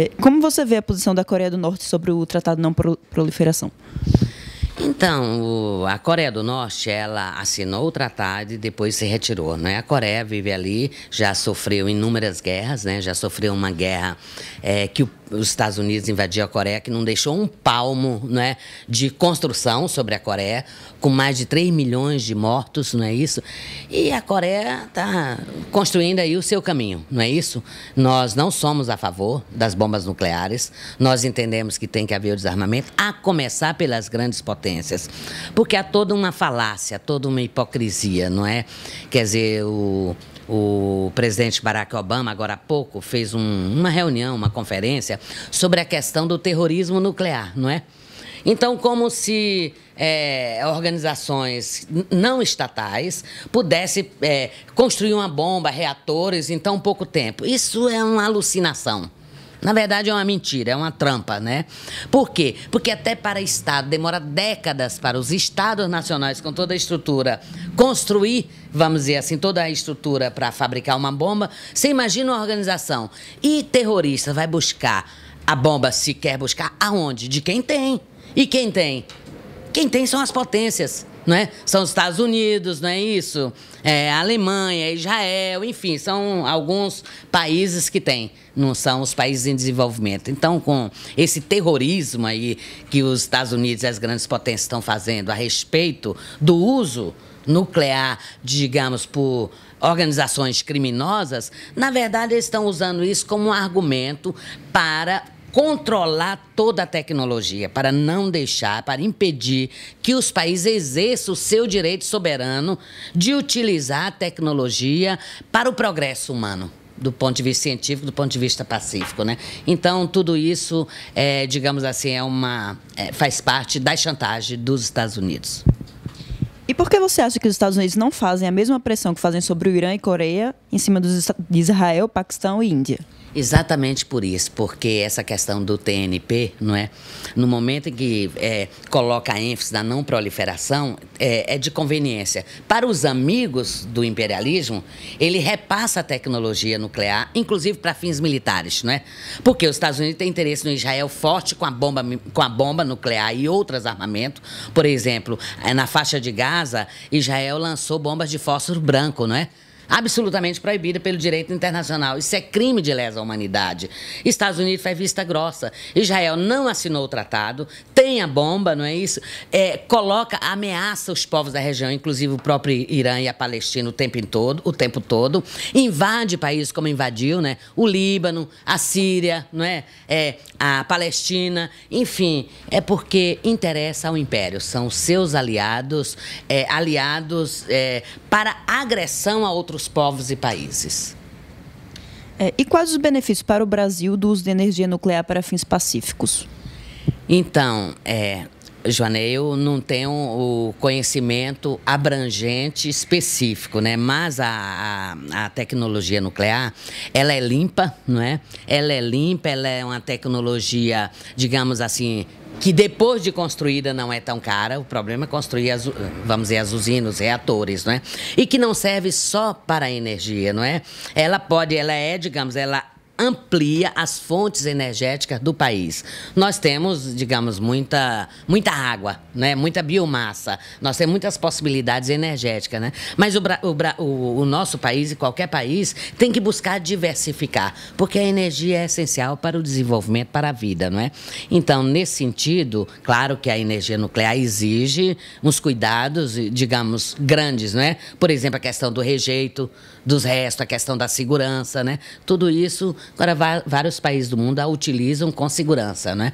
É, como você vê a posição da Coreia do Norte sobre o Tratado de Não Proliferação? Então, a Coreia do Norte, ela assinou o tratado e depois se retirou, né? A Coreia vive ali, já sofreu inúmeras guerras, né? Já sofreu uma guerra é, que o os Estados Unidos invadiu a Coreia, que não deixou um palmo né, de construção sobre a Coreia, com mais de 3 milhões de mortos, não é isso? E a Coreia está construindo aí o seu caminho, não é isso? Nós não somos a favor das bombas nucleares, nós entendemos que tem que haver o desarmamento, a começar pelas grandes potências, porque há toda uma falácia, toda uma hipocrisia, não é? Quer dizer, o o presidente Barack Obama, agora há pouco, fez um, uma reunião, uma conferência sobre a questão do terrorismo nuclear, não é? Então, como se é, organizações não estatais pudessem é, construir uma bomba, reatores em tão pouco tempo. Isso é uma alucinação. Na verdade, é uma mentira, é uma trampa, né? Por quê? Porque até para Estado demora décadas para os Estados nacionais, com toda a estrutura, construir, vamos dizer assim, toda a estrutura para fabricar uma bomba. Você imagina uma organização e terrorista vai buscar a bomba, se quer buscar, aonde? De quem tem. E quem tem? Quem tem são as potências. Não é? São os Estados Unidos, não é isso? É, a Alemanha, Israel, enfim, são alguns países que têm, não são os países em desenvolvimento. Então, com esse terrorismo aí que os Estados Unidos e as grandes potências estão fazendo a respeito do uso nuclear, digamos, por organizações criminosas, na verdade, eles estão usando isso como um argumento para controlar toda a tecnologia, para não deixar, para impedir que os países exerçam o seu direito soberano de utilizar a tecnologia para o progresso humano. Do ponto de vista científico, do ponto de vista pacífico, né? Então, tudo isso, é, digamos assim, é uma, é, faz parte da chantagem dos Estados Unidos. E por que você acha que os Estados Unidos não fazem a mesma pressão que fazem sobre o Irã e Coreia em cima dos, de Israel, Paquistão e Índia? Exatamente por isso, porque essa questão do TNP, não é? No momento em que é, coloca a ênfase na não proliferação, é, é, de conveniência. Para os amigos do imperialismo, ele repassa a tecnologia nuclear, inclusive para fins militares, não é? Porque os Estados Unidos têm interesse no Israel forte com a bomba, com a bomba nuclear e outros armamentos, por exemplo, é, na faixa de Gaza Gaza, Israel lançou bombas de fósforo branco, não é? absolutamente proibida pelo direito internacional. Isso é crime de lesa à humanidade. Estados Unidos faz é vista grossa. Israel não assinou o tratado, tem a bomba, não é isso? É, coloca, ameaça os povos da região, inclusive o próprio Irã e a Palestina o tempo todo, o tempo todo. Invade países como invadiu, né? O Líbano, a Síria, não é? é a Palestina, enfim, é porque interessa ao império, são seus aliados, é, aliados é, para agressão a outro outros povos e países. É, e quais os benefícios para o Brasil do uso de energia nuclear para fins pacíficos? Então, é, Joana, eu não tenho o conhecimento abrangente específico, né? Mas a, a, a, tecnologia nuclear, ela é limpa, não é? Ela é limpa, ela é uma tecnologia, digamos assim, que depois de construída não é tão cara, o problema é construir, as, vamos dizer, as usinas, reatores, é não é? E que não serve só para a energia, não é? Ela pode, ela é, digamos, ela amplia as fontes energéticas do país. Nós temos, digamos, muita, muita água, né? muita biomassa, nós temos muitas possibilidades energéticas, né? mas o, o, o nosso país e qualquer país tem que buscar diversificar, porque a energia é essencial para o desenvolvimento, para a vida, não é? Então, nesse sentido, claro que a energia nuclear exige uns cuidados, digamos, grandes, não é? Por exemplo, a questão do rejeito dos restos, a questão da segurança, né? Tudo isso Agora, vários países do mundo a utilizam com segurança, né?